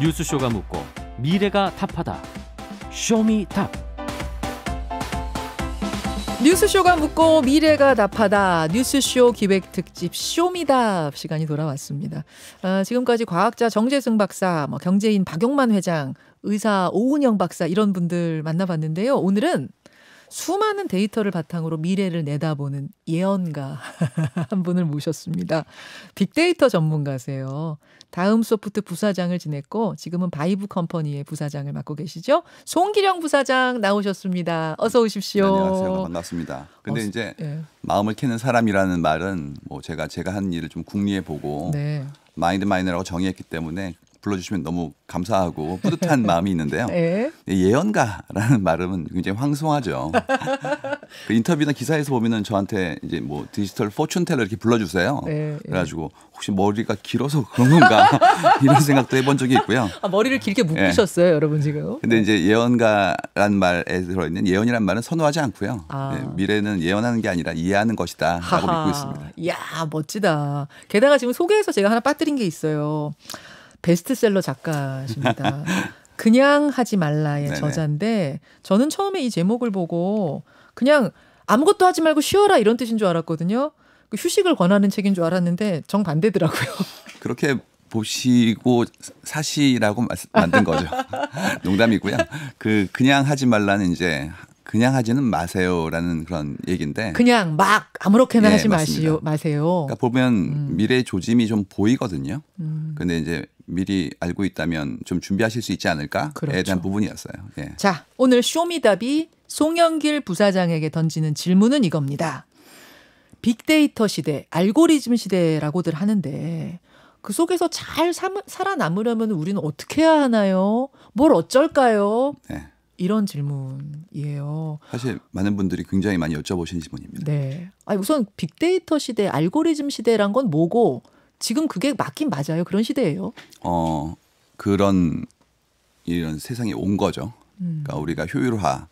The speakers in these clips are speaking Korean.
뉴스쇼가 묻고 미래가 답하다쇼미답 뉴스쇼가 묻고 미래가 답하다. 뉴스쇼 기획 특집 쇼미답 시간이 돌아왔습니다. 아, 지금까지 과학자 정재승 박사, 뭐 경제인 박용만 회장, 의사 오은영 박사 이런 분들 만나봤는데요. 오늘은 수많은 데이터를 바탕으로 미래를 내다보는 예언가 한 분을 모셨습니다. 빅데이터 전문가세요. 다음 소프트 부사장을 지냈고 지금은 바이브 컴퍼니의 부사장을 맡고 계시죠. 송기령 부사장 나오셨습니다. 어서 오십시오. 네, 안녕하세요. 반갑습니다. 근데 어 이제 예. 마음을 캐는 사람이라는 말은 뭐 제가 제가 한 일을 좀 궁리해 보고 네. 마인드 마이너라고 정의했기 때문에 불러주시면 너무 감사하고 뿌듯한 마음이 있는데요. 네. 예. 예언가라는 말은 굉장히 황송하죠. 그 인터뷰나 기사에서 보면은 저한테 이제 뭐 디지털 포춘텔러 이렇게 불러주세요. 예. 그래가지고 혹시 머리가 길어서 그런 건가 이런 생각도 해본 적이 있고요. 아, 머리를 길게 예. 묶으셨어요, 예. 여러분 지금. 근데 이제 예언가란 말에 들어있는 예언이란 말은 선호하지 않고요. 아. 예, 미래는 예언하는 게 아니라 이해하는 것이다라고 믿고 있습니다. 이야 멋지다. 게다가 지금 소개해서 제가 하나 빠뜨린 게 있어요. 베스트셀러 작가십니다. 그냥 하지 말라의 네네. 저자인데 저는 처음에 이 제목을 보고 그냥 아무것도 하지 말고 쉬어라 이런 뜻인 줄 알았거든요. 그 휴식을 권하는 책인 줄 알았는데 정반대더라고요. 그렇게 보시고 사시라고 만든 거죠. 농담이고요. 그 그냥 하지 말라는 이제 그냥 하지는 마세요라는 그런 얘기인데 그냥 막 아무렇게나 네, 하지 맞습니다. 마시오, 마세요. 그러니까 보면 음. 미래 조짐이 좀 보이거든요. 음. 근데 이제 미리 알고 있다면 좀 준비하실 수 있지 않을까에 그렇죠. 대한 부분이었어요. 예. 자, 오늘 쇼미답이 송영길 부사장에게 던지는 질문은 이겁니다. 빅데이터 시대, 알고리즘 시대라고들 하는데 그 속에서 잘 살아남으려면 우리는 어떻게 해야 하나요? 뭘 어쩔까요? 네. 이런 질문이에요. 사실 많은 분들이 굉장히 많이 여쭤보신 질문입니다. 네. 아니 우선 빅데이터 시대, 알고리즘 시대란 건 뭐고 지금 그게 맞긴 맞아요. 그런 시대예요. 어 그런 이런 세상이 온 거죠. 그러니까 음. 그러니까 우리가 효율화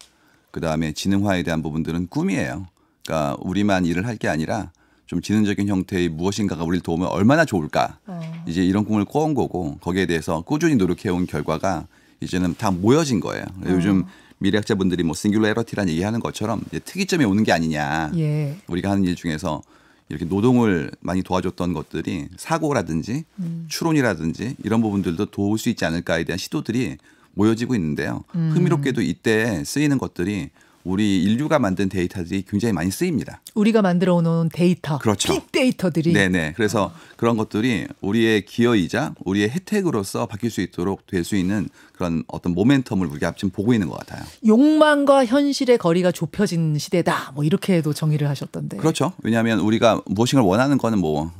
그 다음에 지능화에 대한 부분들은 꿈이에요. 그러니까 우리만 일을 할 게 아니라 좀 지능적인 형태의 무엇인가가 우리를 도우면 얼마나 좋을까. 어. 이제 이런 꿈을 꿔온 거고 거기에 대해서 꾸준히 노력해온 결과가 이제는 다 모여진 거예요. 어. 요즘 미래학자분들이 뭐 싱귤러리티라는 얘기하는 것처럼 특이점이 오는 게 아니냐. 예. 우리가 하는 일 중에서 이렇게 노동을 많이 도와줬던 것들이 사고라든지 음. 추론이라든지 이런 부분들도 도울 수 있지 않을까에 대한 시도들이 모여지고 있는데요. 음. 흥미롭게도 이때 쓰이는 것들이 우리 인류가 만든 데이터들이 굉장히 많이 쓰입니다. 우리가 만들어 놓은 데이터, 그렇죠. 빅 데이터들이. 네네. 그래서 아. 그런 것들이 우리의 기여이자 우리의 혜택으로서 바뀔 수 있도록 될 수 있는 그런 어떤 모멘텀을 우리가 지금 보고 있는 것 같아요. 욕망과 현실의 거리가 좁혀진 시대다. 뭐 이렇게도 정의를 하셨던데. 그렇죠. 왜냐하면 우리가 무엇인가 원하는 거는 뭐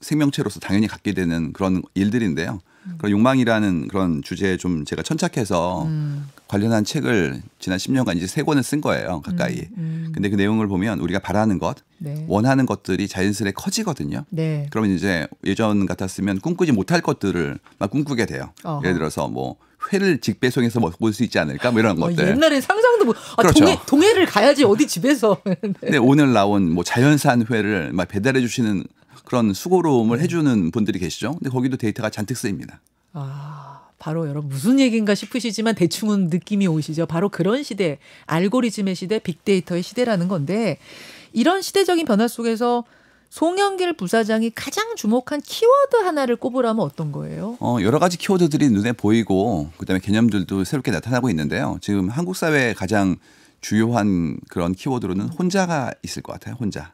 생명체로서 당연히 갖게 되는 그런 일들인데요. 음. 그런 욕망이라는 그런 주제에 좀 제가 천착해서 음. 관련한 책을 지난 10년간 이제 세 권을 쓴 거예요 가까이. 음, 음. 근데 그 내용을 보면 우리가 바라는 것, 네. 원하는 것들이 자연스레 커지거든요. 네. 그러면 이제 예전 같았으면 꿈꾸지 못할 것들을 막 꿈꾸게 돼요. 어허. 예를 들어서 뭐 회를 직배송해서 먹을 수 있지 않을까 뭐 이런 어, 것들. 옛날에 상상도 못. 아, 그렇죠. 동해, 동해를 가야지 어디 집에서. 네. 근데 오늘 나온 뭐 자연산 회를 막 배달해 주시는 그런 수고로움을 네. 해주는 분들이 계시죠. 근데 거기도 데이터가 잔뜩 쓰입니다. 아. 바로 여러분 무슨 얘기인가 싶으시지만 대충은 느낌이 오시죠. 바로 그런 시대, 알고리즘의 시대, 빅데이터의 시대라는 건데 이런 시대적인 변화 속에서 송영길 부사장이 가장 주목한 키워드 하나를 꼽으라면 어떤 거예요? 어, 여러 가지 키워드들이 눈에 보이고 그다음에 개념들도 새롭게 나타나고 있는데요. 지금 한국 사회의 가장 주요한 그런 키워드로는 혼자가 있을 것 같아요. 혼자.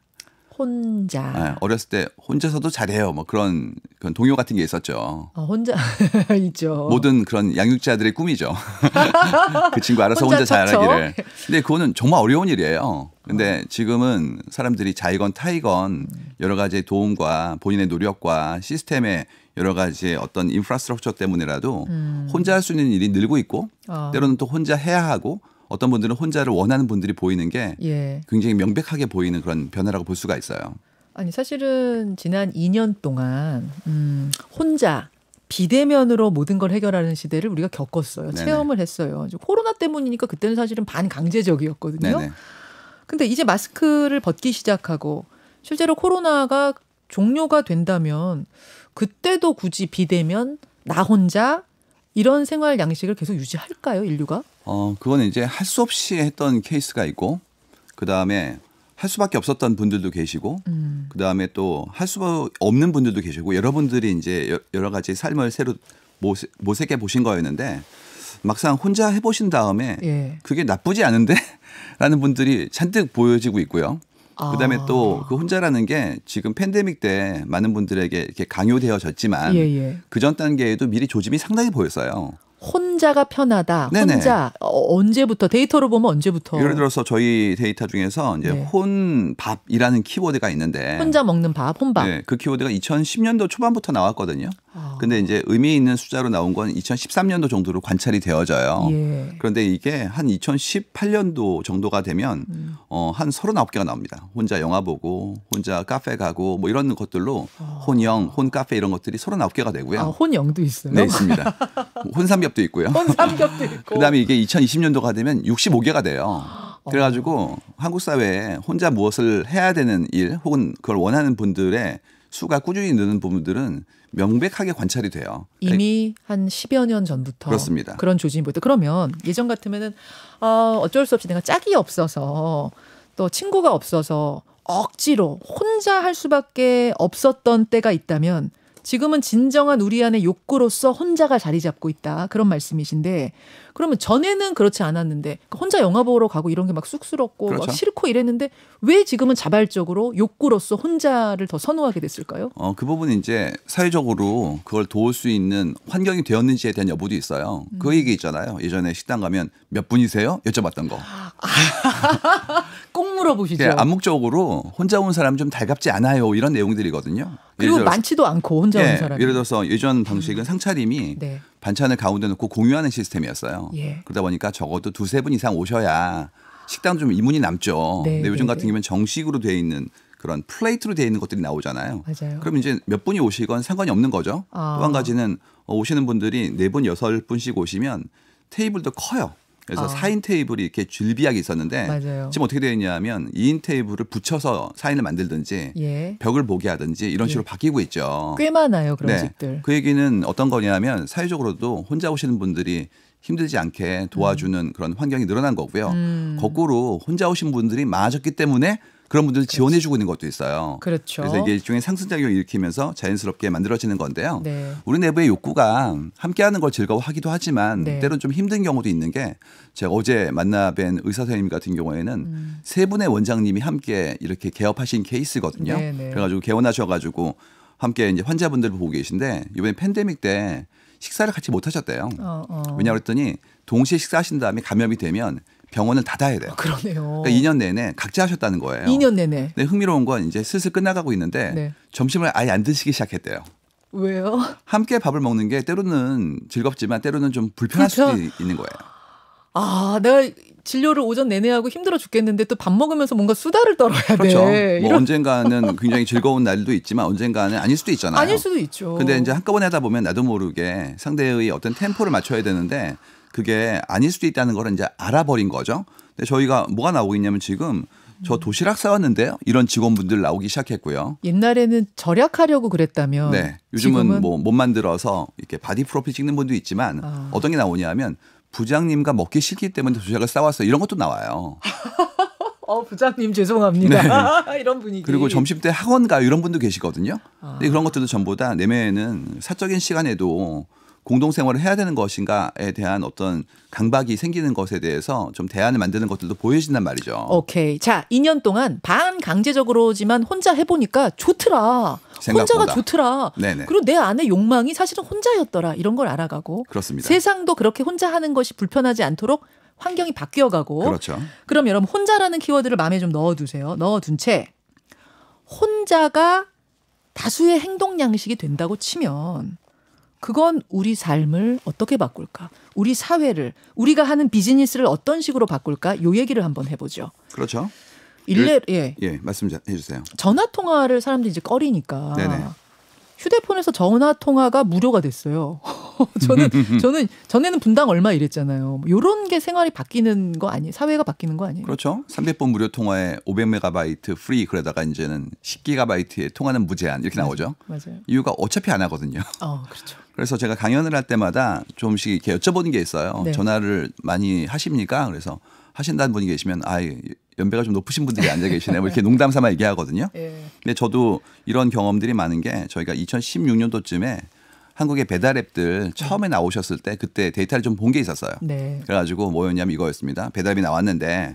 혼자. 네, 어렸을 때 혼자서도 잘해요. 뭐 그런, 그런 동요 같은 게 있었죠. 어, 혼자 있죠. 모든 그런 양육자들의 꿈이죠. 그 친구 알아서 혼자, 혼자 잘하기를. 근데 그거는 정말 어려운 일이에요. 근데 지금은 사람들이 자이건 타이건 여러 가지의 도움과 본인의 노력과 시스템의 여러 가지 어떤 인프라스트럭처 때문이라도 음. 혼자 할 수 있는 일이 늘고 있고 어. 때로는 또 혼자 해야 하고 어떤 분들은 혼자를 원하는 분들이 보이는 게 예. 굉장히 명백하게 보이는 그런 변화라고 볼 수가 있어요. 아니 사실은 지난 2년 동안 음, 혼자 비대면으로 모든 걸 해결하는 시대를 우리가 겪었어요. 네네. 체험을 했어요. 코로나 때문이니까 그때는 사실은 반강제적이었거든요. 근데 이제 마스크를 벗기 시작하고 실제로 코로나가 종료가 된다면 그때도 굳이 비대면 나 혼자 이런 생활 양식을 계속 유지할까요, 인류가? 어, 그거는 이제 할 수 없이 했던 케이스가 있고, 그 다음에 할 수밖에 없었던 분들도 계시고, 음. 그 다음에 또 할 수 없는 분들도 계시고, 여러분들이 이제 여러 가지 삶을 새로 모색해 보신 거였는데, 막상 혼자 해보신 다음에 예. 그게 나쁘지 않은데? 라는 분들이 잔뜩 보여지고 있고요. 아. 그다음에 또 그 혼자라는 게 지금 팬데믹 때 많은 분들에게 이렇게 강요되어졌지만 예, 예. 그전 단계에도 미리 조짐이 상당히 보였어요. 혼자가 편하다. 네네. 혼자 어, 언제부터 데이터로 보면 언제부터? 예를 들어서 저희 데이터 중에서 이제 네. 혼밥이라는 키워드가 있는데 혼자 먹는 밥, 혼밥. 네, 그 키워드가 2010년도 초반부터 나왔거든요. 아. 근데 이제 의미 있는 숫자로 나온 건 2013년도 정도로 관찰이 되어져요. 예. 그런데 이게 한 2018년도 정도가 되면 음. 어, 한 39개가 나옵니다. 혼자 영화 보고 혼자 카페 가고 뭐 이런 것들로 아. 혼영, 혼카페 이런 것들이 39개가 되고요. 아, 혼영도 있어요. 네, 있습니다. 혼삼 뻔삼겹도 있고요. 뻔삼겹도 있고. 그다음에 이게 2020년도가 되면 65개가 돼요. 아. 그래가지고 어. 한국 사회에 혼자 무엇을 해야 되는 일 혹은 그걸 원하는 분들의 수가 꾸준히 느는 부분들은 명백하게 관찰이 돼요. 이미 한 10여 년 전부터 그렇습니다. 그런 조짐이 보였다. 그러면 예전 같으면은 어, 어쩔 수 없이 내가 짝이 없어서 또 친구가 없어서 억지로 혼자 할 수밖에 없었던 때가 있다면 지금은 진정한 우리 안의 욕구로서 혼자가 자리 잡고 있다. 그런 말씀이신데 그러면 전에는 그렇지 않았는데 그러니까 혼자 영화 보러 가고 이런 게 막 쑥스럽고 그렇죠. 막 싫고 이랬는데 왜 지금은 자발적으로 욕구로서 혼자를 더 선호하게 됐을까요? 어, 그 부분은 이제 사회적으로 그걸 도울 수 있는 환경이 되었는지에 대한 여부도 있어요. 그 음. 그 얘기 있잖아요. 예전에 식당 가면 몇 분이세요? 여쭤봤던 거. 꼭 물어보시죠. 네, 암묵적으로 혼자 온 사람 좀 달갑지 않아요. 이런 내용들이거든요. 그리고 들어서, 많지도 않고 혼자 예, 온사람 예를 들어서 예전 방식은 음. 상차림이 네. 반찬을 가운데 놓고 공유하는 시스템이었어요. 예. 그러다 보니까 적어도 두세 분 이상 오셔야 식당 좀 이문이 남죠. 네, 근데 요즘 네, 같은 네. 경우는 정식으로 돼 있는 그런 플레이트로 되어 있는 것들이 나오잖아요. 맞아요. 그럼 이제 몇 분이 오시건 상관이 없는 거죠. 아. 또한 가지는 어, 오시는 분들이 네 분, 여섯 분씩 오시면 테이블도 커요. 그래서 아. 4인 테이블이 이렇게 줄비하게 있었는데 맞아요. 지금 어떻게 되어 있냐면 2인 테이블을 붙여서 4인을 만들든지 예. 벽을 보게 하든지 이런 식으로 예. 바뀌고 있죠. 꽤 많아요 그런 네. 집들. 그 얘기는 어떤 거냐면 사회적으로도 혼자 오시는 분들이 힘들지 않게 도와주는 음. 그런 환경이 늘어난 거고요. 음. 거꾸로 혼자 오신 분들이 많아졌기 때문에 그런 분들 을 지원해주고 있는 것도 있어요. 그렇죠. 그래서 이게 일종의 상승작용을 일으키면서 자연스럽게 만들어지는 건데요. 네. 우리 내부의 욕구가 함께하는 걸 즐거워하기도 하지만 네. 때는좀 힘든 경우도 있는 게 제가 어제 만나뵌 의사 선생님 같은 경우에는 음. 세 분의 원장님이 함께 이렇게 개업하신 케이스거든요. 네네. 네. 그래가지고 개원하셔가지고 함께 이제 환자분들 을 보고 계신데 이번에 팬데믹 때 식사를 같이 못 하셨대요. 어, 어. 왜냐 그랬더니 동시에 식사하신 다음에 감염이 되면 병원을 닫아야 돼요. 아, 그러네요. 그러니까 2년 내내 각자 하셨다는 거예요. 2년 내내. 근데 흥미로운 건 이제 슬슬 끝나가고 있는데 네. 점심을 아예 안 드시기 시작했대요. 왜요? 함께 밥을 먹는 게 때로는 즐겁지만 때로는 좀 불편할 불편... 그렇죠. 수도 있는 거예요. 아, 내가 진료를 오전 내내 하고 힘들어 죽겠는데 또 밥 먹으면서 뭔가 수다를 떨어야 돼. 그렇죠. 뭐 이런. 언젠가는 굉장히 즐거운 날도 있지만 언젠가는 아닐 수도 있잖아요. 아닐 수도 있죠. 근데 이제 한꺼번에 하다 보면 나도 모르게 상대의 어떤 템포를 맞춰야 되는데 그게 아닐 수도 있다는 걸 이제 알아버린 거죠. 근데 저희가 뭐가 나오고 있냐면 지금 저 도시락 싸왔는데요. 이런 직원분들 나오기 시작했고요. 옛날에는 절약하려고 그랬다면 네. 요즘은 뭐 못 만들어서 이렇게 바디 프로필 찍는 분도 있지만 아. 어떤 게 나오냐면 부장님과 먹기 싫기 때문에 도시락을 싸왔어요. 이런 것도 나와요. 어, 부장님 죄송합니다. 네. 이런 분위기. 그리고 점심 때 학원 가 이런 분도 계시거든요. 아. 근데 그런 것들도 전부 다 내면에는 사적인 시간에도 공동생활을 해야 되는 것인가에 대한 어떤 강박이 생기는 것에 대해서 좀 대안을 만드는 것들도 보여진단 말이죠. 오케이. 자, 2년 동안 반 강제적으로지만 혼자 해보니까 좋더라. 생각보다. 혼자가 좋더라. 네네. 그리고 내 안의 욕망이 사실은 혼자였더라. 이런 걸 알아가고. 그렇습니다. 세상도 그렇게 혼자 하는 것이 불편하지 않도록 환경이 바뀌어가고. 그렇죠. 그럼 여러분 혼자라는 키워드를 마음에 좀 넣어두세요. 넣어둔 채 혼자가 다수의 행동 양식이 된다고 치면 그건 우리 삶을 어떻게 바꿀까? 우리 사회를 우리가 하는 비즈니스를 어떤 식으로 바꿀까? 요 얘기를 한번 해보죠. 그렇죠. 일례 예. 예. 예 말씀 해 주세요. 전화 통화를 사람들이 이제 꺼리니까 네네. 휴대폰에서 전화 통화가 무료가 됐어요. 저는 저는 전에는 분당 얼마 이랬잖아요. 뭐 요런 게 생활이 바뀌는 거 아니에요? 사회가 바뀌는 거 아니에요? 그렇죠. 3대폰 무료 통화에 500메가바이트 프리 그러다가 이제는 1 0기가바이트에 통화는 무제한 이렇게 나오죠. 맞아요. 이유가 어차피 안 하거든요. 어, 그렇죠. 그래서 제가 강연을 할 때마다 조금씩 이렇게 여쭤보는 게 있어요. 네. 전화를 많이 하십니까? 그래서 하신다는 분이 계시면 아 연배가 좀 높으신 분들이 앉아 계시네 뭐 이렇게 농담 삼아 얘기하거든요. 예. 근데 저도 이런 경험들이 많은 게 저희가 2016년도쯤에 한국의 배달앱들 처음에 나오셨을 때 그때 데이터를 좀 본 게 있었어요. 네. 그래가지고 뭐였냐면 이거였습니다. 배달앱이 나왔는데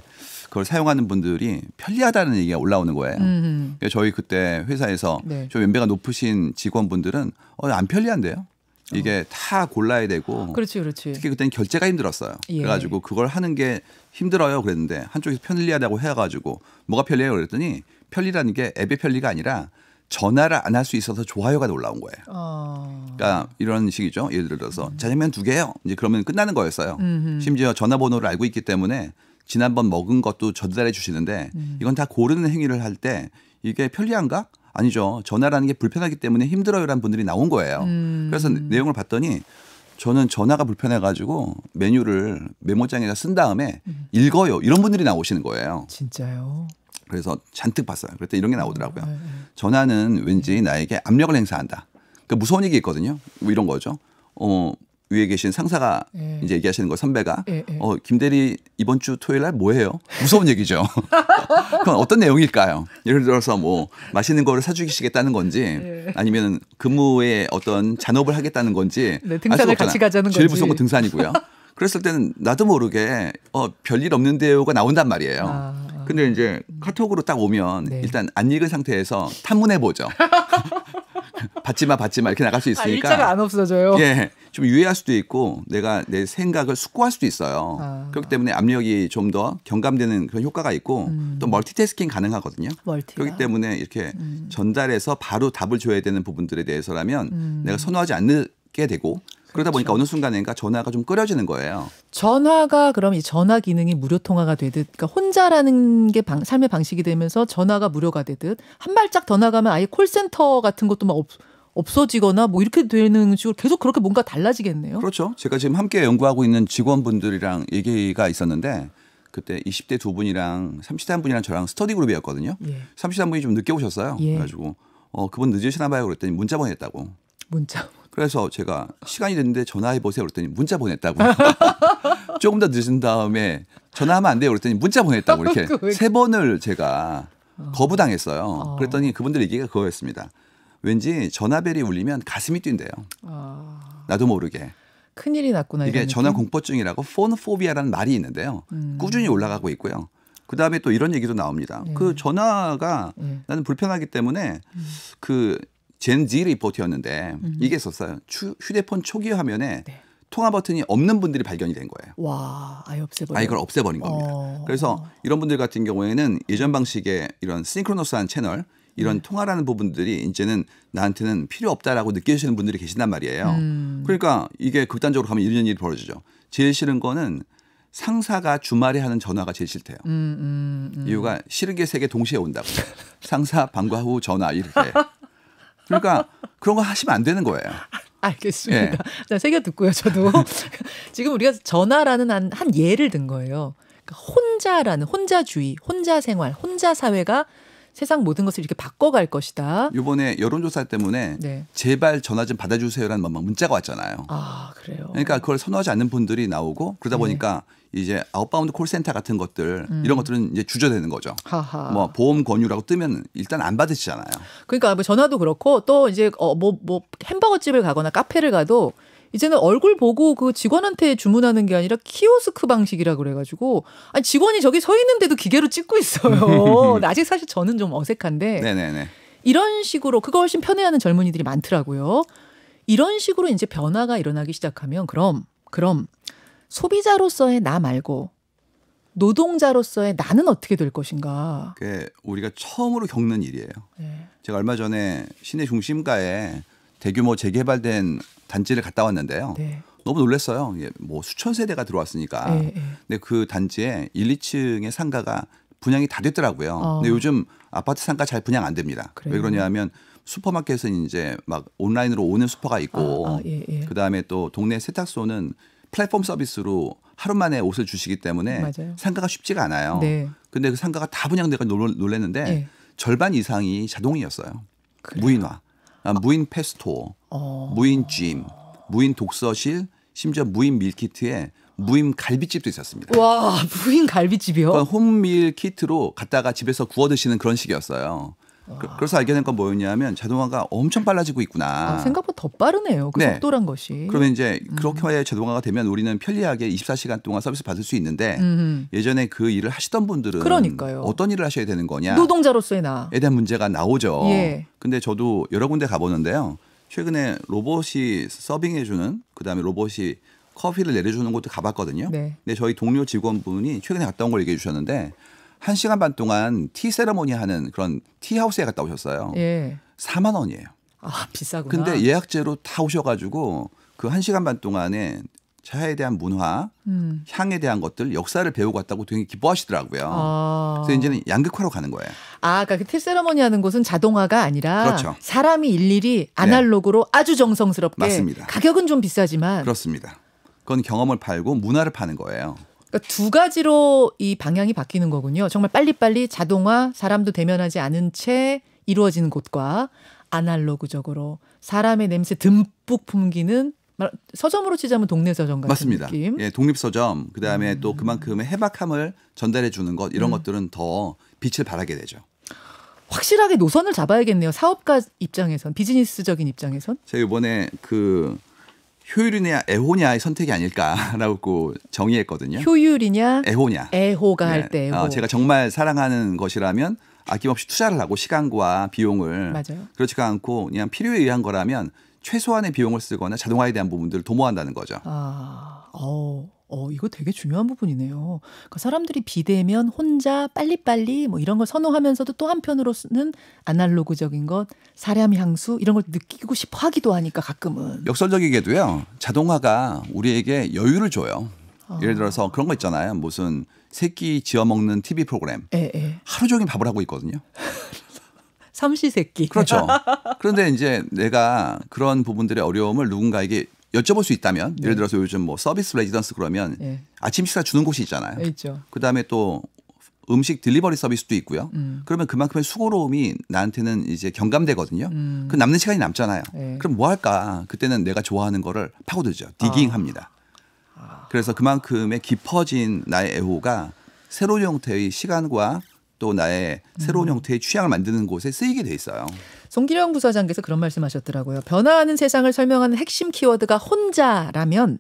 그걸 사용하는 분들이 편리하다는 얘기가 올라오는 거예요. 음. 그 저희 그때 회사에서 네. 좀 연배가 높으신 직원분들은 어, 안 편리한데요. 이게 어. 다 골라야 되고 그렇지, 그렇지. 특히 그때는 결제가 힘들었어요. 예. 그래가지고 그걸 하는 게 힘들어요 그랬는데 한쪽에서 편리하다고 해가지고 뭐가 편리해요 그랬더니 편리라는 게 앱의 편리가 아니라 전화를 안 할 수 있어서 좋아요가 올라온 거예요. 어... 그러니까 이런 식이죠. 예를 들어서 음. 자장면 두 개요. 이제 그러면 끝나는 거였어요. 음흠. 심지어 전화번호를 알고 있기 때문에 지난번 먹은 것도 전달해 주시는데 음. 이건 다 고르는 행위를 할 때 이게 편리한가? 아니죠. 전화라는 게 불편하기 때문에 힘들어요라는 분들이 나온 거예요. 음. 그래서 내용을 봤더니 저는 전화가 불편해가지고 메뉴를 메모장에다 쓴 다음에 음. 읽어요. 이런 분들이 나오시는 거예요. 진짜요? 그래서 잔뜩 봤어요. 그랬더니 이런 게 나오더라고요. 음, 음, 음. 전화는 왠지 나에게 압력을 행사한다. 그 그러니까 무서운 얘기 있거든요. 뭐 이런 거죠. 어, 위에 계신 상사가 예. 이제 얘기하시는 거 선배가 예, 예. 어, 김 대리 이번 주 토요일 날 뭐해요? 무서운 얘기죠. 그건 어떤 내용일까요? 예를 들어서 뭐 맛있는 거를 사주시겠다는 건지 예. 아니면 근무에 어떤 잔업을 하겠다는 건지 네, 등산을 같이 가자는 제일 건지 제일 무서운 건 등산이고요. 그랬을 때는 나도 모르게 어, 별일 없는데요가 나온단 말이에요. 아. 근데 이제 카톡으로 딱 오면 네. 일단 안 읽은 상태에서 탐문해 보죠. 받지마 받지마 이렇게 나갈 수 아, 있으니까 아, 일자가 안 없어져요. 예. 좀 유해할 수도 있고 내가 내 생각을 숙고할 수도 있어요. 아. 그렇기 때문에 압력이 좀 더 경감되는 그런 효과가 있고 음. 또 멀티태스킹 가능하거든요. 멀티가? 그렇기 때문에 이렇게 음. 전달해서 바로 답을 줘야 되는 부분들에 대해서라면 음. 내가 선호하지 않게 되고 그러다 보니까 그렇죠. 어느 순간인가 전화가 좀 끓여지는 거예요. 전화가 그럼 이 전화 기능이 무료 통화가 되듯, 그러니까 혼자라는 게 방, 삶의 방식이 되면서 전화가 무료가 되듯 한 발짝 더 나가면 아예 콜센터 같은 것도 막 없. 없어지거나 뭐 이렇게 되는 식으로 계속 그렇게 뭔가 달라지겠네요. 그렇죠. 제가 지금 함께 연구하고 있는 직원분들이랑 얘기가 있었는데 그때 20대 두 분이랑 30대 한 분이랑 저랑 스터디 그룹이었거든요. 예. 30대 분이 좀 늦게 오셨어요. 예. 그래가지고 어 그분 늦으시나 봐요. 그랬더니 문자 보냈다고. 문자. 그래서 제가 시간이 됐는데 전화해 보세요. 그랬더니 문자 보냈다고. 조금 더 늦은 다음에 전화하면 안 돼요. 그랬더니 문자 보냈다고 이렇게 아, 그 세 번을 제가 어. 거부당했어요. 어. 그랬더니 그분들 얘기가 그거였습니다. 왠지 전화벨이 울리면 가슴이 뛴대요. 아. 나도 모르게. 큰일이 났구나. 이게 전화 공포증이라고 폰포비아라는 말이 있는데요. 음. 꾸준히 올라가고 있고요. 그 다음에 또 이런 얘기도 나옵니다. 예. 그 전화가 예. 나는 불편하기 때문에 음. 그 젠지 리포트였는데 음. 이게 있었어요. 휴대폰 초기 화면에 네. 통화 버튼이 없는 분들이 발견이 된 거예요. 와, 아예 없애버린. 아, 이걸 없애버린 겁니다. 어. 그래서 이런 분들 같은 경우에는 예전 방식의 이런 시크로노스한 채널 이런 네. 통화라는 부분들이 이제는 나한테는 필요 없다라고 느껴지시는 분들이 계신단 말이에요. 음. 그러니까 이게 극단적으로 가면 이런 일이 벌어지죠. 제일 싫은 거는 상사가 주말에 하는 전화가 제일 싫대요. 음, 음, 음. 이유가 싫은 게 세 개 동시에 온다고. 상사 방과 후 전화 이렇게. 그러니까 그런 거 하시면 안 되는 거예요. 알겠습니다. 네. 자, 새겨 듣고요, 저도. 지금 우리가 전화라는 한, 한 예를 든 거예요. 그러니까 혼자라는 혼자주의, 혼자 생활, 혼자 사회가 세상 모든 것을 이렇게 바꿔갈 것이다. 이번에 여론조사 때문에 네. 제발 전화 좀 받아주세요라는 막 문자가 왔잖아요. 아 그래요. 그러니까 그걸 선호하지 않는 분들이 나오고 그러다 네. 보니까 이제 아웃바운드 콜센터 같은 것들 음. 이런 것들은 이제 주저되는 거죠. 하하. 뭐 보험 권유라고 뜨면 일단 안 받으시잖아요. 그러니까 뭐 전화도 그렇고 또 이제 어뭐뭐 뭐 햄버거 집을 가거나 카페를 가도 이제는 얼굴 보고 그 직원한테 주문하는 게 아니라 키오스크 방식이라 그래가지고 아니 직원이 저기 서 있는데도 기계로 찍고 있어요. 아직 사실 저는 좀 어색한데 네네네. 이런 식으로 그거 훨씬 편해하는 젊은이들이 많더라고요. 이런 식으로 이제 변화가 일어나기 시작하면 그럼 그럼 소비자로서의 나 말고 노동자로서의 나는 어떻게 될 것인가? 그게 우리가 처음으로 겪는 일이에요. 네. 제가 얼마 전에 시내 중심가에 대규모 재개발된 단지를 갔다 왔는데요. 네. 너무 놀랐어요. 예, 뭐 수천 세대가 들어왔으니까. 네, 네. 근데 그 단지에 1, 2층의 상가가 분양이 다 됐더라고요. 어. 근데 요즘 아파트 상가 잘 분양 안 됩니다. 그래요? 왜 그러냐면 슈퍼마켓은 이제 막 온라인으로 오는 슈퍼가 있고 아, 아, 예, 예. 그다음에 또 동네 세탁소는 플랫폼 서비스로 하루 만에 옷을 주시기 때문에 맞아요. 상가가 쉽지가 않아요. 네. 근데 그 상가가 다 분양돼가 놀, 놀랐는데 예. 절반 이상이 자동이었어요. 그래요? 무인화. 아, 무인 페스토, 어. 무인 짐, 무인 독서실, 심지어 무인 밀키트에 무인 갈비집도 있었습니다. 와, 무인 갈비집이요? 그러니까 홈밀 키트로 갔다가 집에서 구워 드시는 그런 식이었어요. 아. 그, 래서 알게 된 건 뭐였냐면 자동화가 엄청 빨라지고 있구나. 아, 생각보다 더 빠르네요. 그 네. 속도란 것이. 그러면 이제 음. 그렇게 자동화가 되면 우리는 편리하게 24시간 동안 서비스 받을 수 있는데 음. 예전에 그 일을 하시던 분들은 그러니까요. 어떤 일을 하셔야 되는 거냐. 노동자로서의 나에 대한 문제가 나오죠. 예. 근데 저도 여러 군데 가보는데요. 최근에 로봇이 서빙해주는 그다음에 로봇이 커피를 내려주는 곳도 가봤거든요. 네. 근데 저희 동료 직원분이 최근에 갔다 온 걸 얘기해 주셨는데 한 시간 반 동안 티 세레모니 하는 그런 티하우스에 갔다 오셨어요. 예. 4만 원이에요. 아, 비싸구나. 근데 예약제로 다 오셔가지고 그한 시간 반 동안에 차에 대한 문화, 음. 향에 대한 것들, 역사를 배우고 왔다고 되게 기뻐하시더라고요. 아. 그래서 이제는 양극화로 가는 거예요. 아, 까 그러니까 그 티세러머니 하는 곳은 자동화가 아니라 그렇죠. 사람이 일일이 네. 아날로그로 네. 아주 정성스럽게 맞습니다. 가격은 좀 비싸지만 그렇습니다. 그건 경험을 팔고 문화를 파는 거예요. 그러니까 두 가지로 이 방향이 바뀌는 거군요. 정말 빨리빨리 자동화, 사람도 대면하지 않은 채 이루어지는 곳과 아날로그적으로 사람의 냄새 듬뿍 풍기는 서점으로 치자면 동네 서점 같은 맞습니다. 느낌. 예, 독립 서점. 그다음에 음. 또 그만큼의 해박함을 전달해 주는 것 이런 음. 것들은 더 빛을 발하게 되죠. 확실하게 노선을 잡아야겠네요. 사업가 입장에선 비즈니스적인 입장에선. 제가 이번에 그 효율이냐 애호냐의 선택이 아닐까라고 정의했거든요. 효율이냐 애호냐. 애호가 네. 할때 아, 애호. 어, 제가 정말 사랑하는 것이라면 아낌없이 투자를 하고 시간과 비용을 맞아요. 그렇지가 않고 그냥 필요에 의한 거라면 최소한의 비용을 쓰거나 자동화에 대한 부분들을 도모한다는 거죠. 아, 어. 어, 이거 되게 중요한 부분이네요. 그러니까 사람들이 비대면 혼자 빨리빨리 뭐 이런 걸 선호하면서도 또 한편으로는 아날로그적인 것, 사람 향수 이런 걸 느끼고 싶어 하기도 하니까 가끔은. 역설적이게도요. 자동화가 우리에게 여유를 줘요. 아. 예를 들어서 그런 거 있잖아요. 무슨 새끼 지어 먹는 TV 프로그램. 에, 예, 에. 예. 하루 종일 밥을 하고 있거든요. 삼시새끼 그렇죠. 그런데 이제 내가 그런 부분들의 어려움을 누군가에게 여쭤볼 수 있다면 네. 예를 들어서 요즘 뭐 서비스 레지던스 그러면 예. 아침 식사 주는 곳이 있잖아요. 있죠. 그다음에 또 음식 딜리버리 서비스도 있고요. 음. 그러면 그만큼의 수고로움이 나한테는 이제 경감되거든요. 음. 그 남는 시간이 남잖아요. 네. 그럼 뭐 할까? 그때는 내가 좋아하는 거를 파고들죠. 디깅합니다. 아. 아. 그래서 그만큼의 깊어진 나의 애호가 새로운 형태의 시간과 또 나의 새로운 음. 형태의 취향을 만드는 곳에 쓰이게 돼 있어요. 송기령 부사장께서 그런 말씀하셨더라고요. 변화하는 세상을 설명하는 핵심 키워드가 혼자라면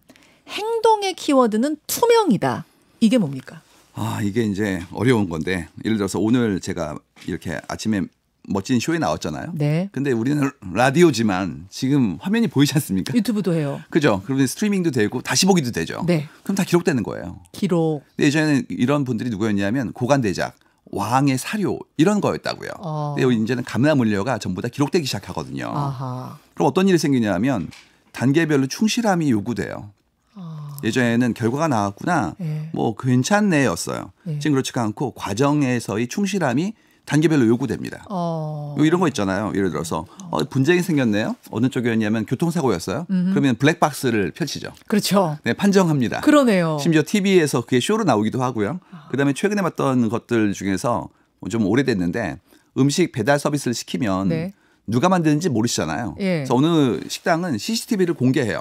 행동의 키워드는 투명이다. 이게 뭡니까? 아 이게 이제 어려운 건데 예를 들어서 오늘 제가 이렇게 아침에 멋진 쇼에 나왔잖아요. 네. 근데 우리는 라디오지만 지금 화면이 보이지 않습니까? 유튜브도 해요. 그죠. 그러면 스트리밍도 되고 다시 보기도 되죠. 네. 그럼 다 기록되는 거예요. 기록. 예전에는 이런 분들이 누구였냐면 고관대작. 왕의 사료 이런 거였다고요. 어. 근데 이제는 감나 물려가 전부 다 기록되기 시작하거든요. 아하. 그럼 어떤 일이 생기냐면 단계별로 충실함이 요구돼요. 아. 예전에는 결과가 나왔구나, 예. 뭐 괜찮네였어요. 예. 지금 그렇지가 않고 과정에서의 충실함이 단계별로 요구됩니다. 어. 이런 거 있잖아요. 예를 들어서 어, 분쟁이 생겼네요. 어느 쪽이었냐면 교통사고였어요. 음흠. 그러면 블랙박스를 펼치죠. 그렇죠. 네, 판정합니다. 그러네요. 심지어 TV에서 그게 쇼로 나오기도 하고요. 아. 그다음에 최근에 봤던 것들 중에서 좀 오래됐는데 음식 배달 서비스를 시키면 네. 누가 만드는지 모르시잖아요. 예. 그래서 어느 식당은 CCTV를 공개해요.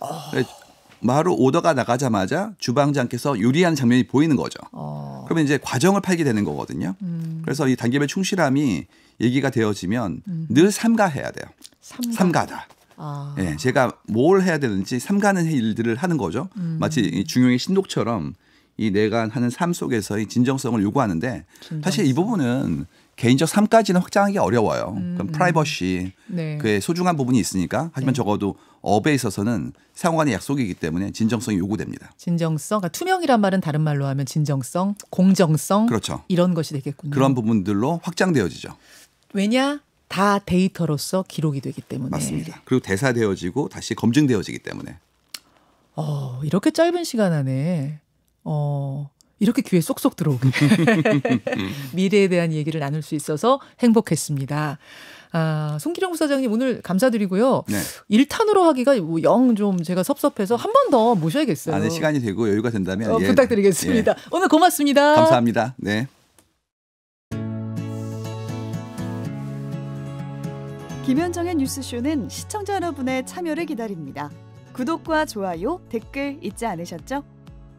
어. 네, 마루 오더가 나가자마자 주방장께서 요리하는 장면이 보이는 거죠. 어. 그러면 이제 과정을 팔게 되는 거거든요. 음. 그래서 이 단계별 충실함이 얘기가 되어지면 음. 늘 삼가해야 돼요. 삼가. 다 아. 예, 제가 뭘 해야 되는지 삼가는 일들을 하는 거죠. 음. 마치 중용의 신독처럼 이 내가 하는 삶 속에서의 진정성을 요구하는데 진정성. 사실 이 부분은 개인적 삶까지는 확장하기 어려워요. 음. 그럼 프라이버시 네. 그의 소중한 부분이 있으니까 하지만 네. 적어도 업에 있어서는 상호간의 약속이기 때문에 진정성이 요구됩니다. 진정성, 그러니까 투명이란 말은 다른 말로 하면 진정성, 공정성, 그렇죠. 이런 것이 되겠군요. 그런 부분들로 확장되어지죠. 왜냐? 다 데이터로서 기록이 되기 때문에 맞습니다. 그리고 대사되어지고 다시 검증되어지기 때문에. 어 이렇게 짧은 시간 안에 어 이렇게 귀에 쏙쏙 들어오게 음. 미래에 대한 얘기를 나눌 수 있어서 행복했습니다. 아, 송기령 부사장님 오늘 감사드리고요. 네. 1탄으로 하기가 뭐 영좀 제가 섭섭해서 한 번 더 모셔야겠어요. 아, 네, 시간이 되고 여유가 된다면 어, 예. 부탁드리겠습니다. 예. 오늘 고맙습니다. 감사합니다. 네. 김현정의 뉴스쇼는 시청자 여러분의 참여를 기다립니다. 구독과 좋아요, 댓글 잊지 않으셨죠?